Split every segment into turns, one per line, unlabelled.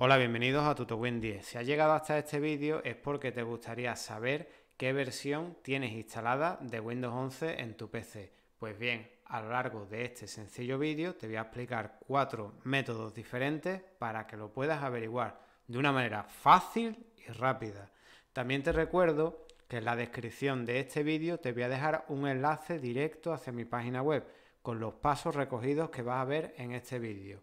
Hola, bienvenidos a TutoWin 10. Si has llegado hasta este vídeo es porque te gustaría saber qué versión tienes instalada de Windows 11 en tu PC. Pues bien, a lo largo de este sencillo vídeo te voy a explicar cuatro métodos diferentes para que lo puedas averiguar de una manera fácil y rápida. También te recuerdo que en la descripción de este vídeo te voy a dejar un enlace directo hacia mi página web con los pasos recogidos que vas a ver en este vídeo.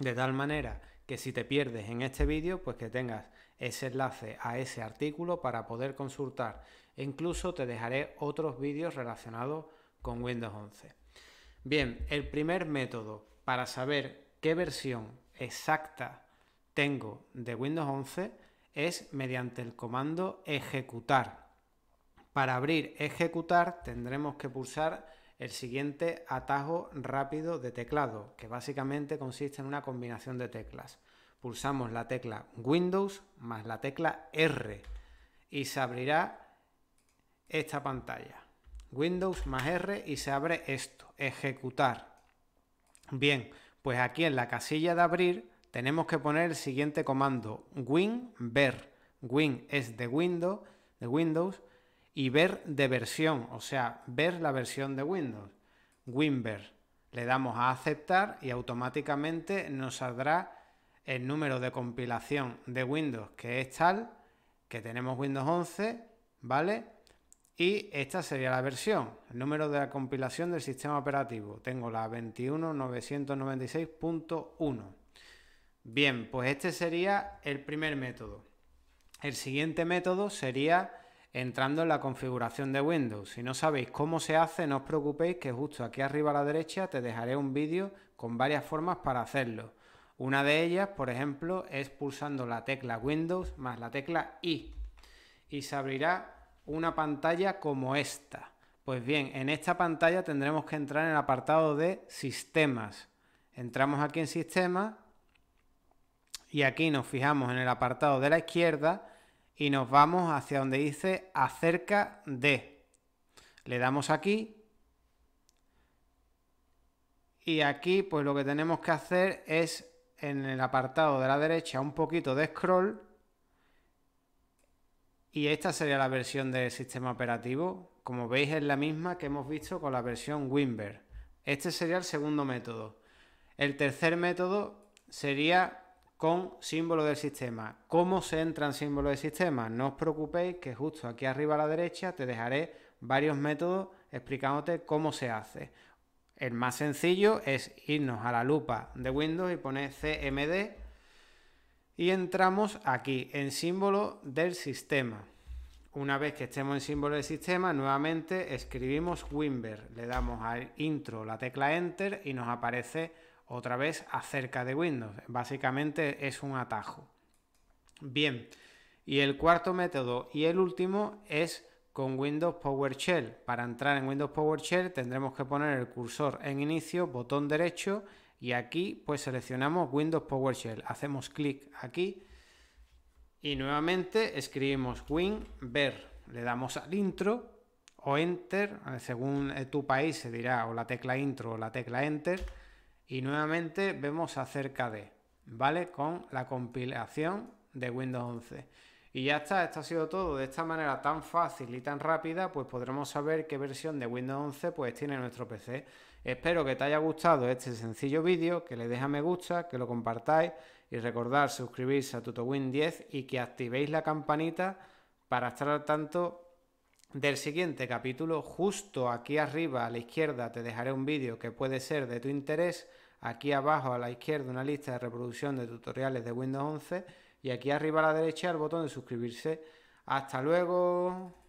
De tal manera que si te pierdes en este vídeo, pues que tengas ese enlace a ese artículo para poder consultar. E incluso te dejaré otros vídeos relacionados con Windows 11. Bien, el primer método para saber qué versión exacta tengo de Windows 11 es mediante el comando ejecutar. Para abrir ejecutar tendremos que pulsar el siguiente atajo rápido de teclado, que básicamente consiste en una combinación de teclas. Pulsamos la tecla Windows más la tecla R y se abrirá esta pantalla. Windows más R y se abre esto, ejecutar. Bien, pues aquí en la casilla de abrir tenemos que poner el siguiente comando, win ver. Win es de Windows, de Windows y ver de versión, o sea, ver la versión de Windows. Winver. Le damos a aceptar y automáticamente nos saldrá el número de compilación de Windows que es tal, que tenemos Windows 11, ¿vale? Y esta sería la versión, el número de la compilación del sistema operativo. Tengo la 21996.1. Bien, pues este sería el primer método. El siguiente método sería entrando en la configuración de Windows. Si no sabéis cómo se hace, no os preocupéis que justo aquí arriba a la derecha te dejaré un vídeo con varias formas para hacerlo. Una de ellas, por ejemplo, es pulsando la tecla Windows más la tecla I y se abrirá una pantalla como esta. Pues bien, en esta pantalla tendremos que entrar en el apartado de Sistemas. Entramos aquí en Sistemas y aquí nos fijamos en el apartado de la izquierda y nos vamos hacia donde dice acerca de. Le damos aquí. Y aquí pues lo que tenemos que hacer es en el apartado de la derecha un poquito de scroll. Y esta sería la versión del sistema operativo. Como veis es la misma que hemos visto con la versión Wimber. Este sería el segundo método. El tercer método sería con símbolo del sistema. ¿Cómo se entra en símbolo del sistema? No os preocupéis que justo aquí arriba a la derecha te dejaré varios métodos explicándote cómo se hace. El más sencillo es irnos a la lupa de Windows y poner CMD y entramos aquí en símbolo del sistema. Una vez que estemos en símbolo del sistema, nuevamente escribimos Wimber, le damos al intro la tecla Enter y nos aparece otra vez acerca de Windows. Básicamente es un atajo. Bien, y el cuarto método y el último es con Windows PowerShell. Para entrar en Windows PowerShell tendremos que poner el cursor en inicio, botón derecho y aquí pues seleccionamos Windows PowerShell. Hacemos clic aquí y nuevamente escribimos win ver Le damos al intro o enter, según eh, tu país se dirá o la tecla intro o la tecla enter y nuevamente vemos acerca de, ¿vale? Con la compilación de Windows 11. Y ya está, esto ha sido todo. De esta manera tan fácil y tan rápida, pues podremos saber qué versión de Windows 11 pues tiene nuestro PC. Espero que te haya gustado este sencillo vídeo, que le deja me gusta, que lo compartáis y recordar suscribirse a TutoWin 10 y que activéis la campanita para estar al tanto del siguiente capítulo. Justo aquí arriba a la izquierda te dejaré un vídeo que puede ser de tu interés. Aquí abajo a la izquierda una lista de reproducción de tutoriales de Windows 11 y aquí arriba a la derecha el botón de suscribirse. Hasta luego.